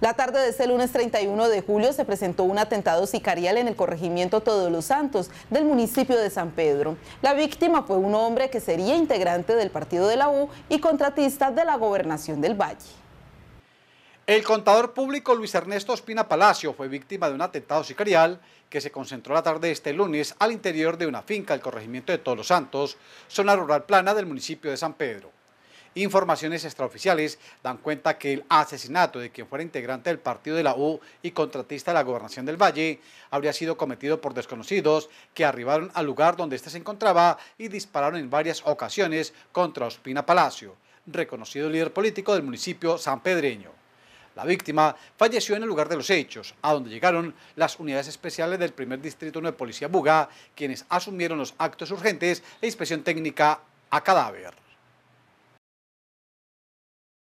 La tarde de este lunes 31 de julio se presentó un atentado sicarial en el corregimiento Todos los Santos del municipio de San Pedro. La víctima fue un hombre que sería integrante del partido de la U y contratista de la gobernación del Valle. El contador público Luis Ernesto Ospina Palacio fue víctima de un atentado sicarial que se concentró la tarde de este lunes al interior de una finca del corregimiento de Todos los Santos, zona rural plana del municipio de San Pedro. Informaciones extraoficiales dan cuenta que el asesinato de quien fuera integrante del partido de la U y contratista de la gobernación del Valle habría sido cometido por desconocidos que arribaron al lugar donde éste se encontraba y dispararon en varias ocasiones contra Ospina Palacio, reconocido líder político del municipio sanpedreño. La víctima falleció en el lugar de los hechos, a donde llegaron las unidades especiales del primer distrito 9 de Policía Buga, quienes asumieron los actos urgentes e inspección técnica a cadáver.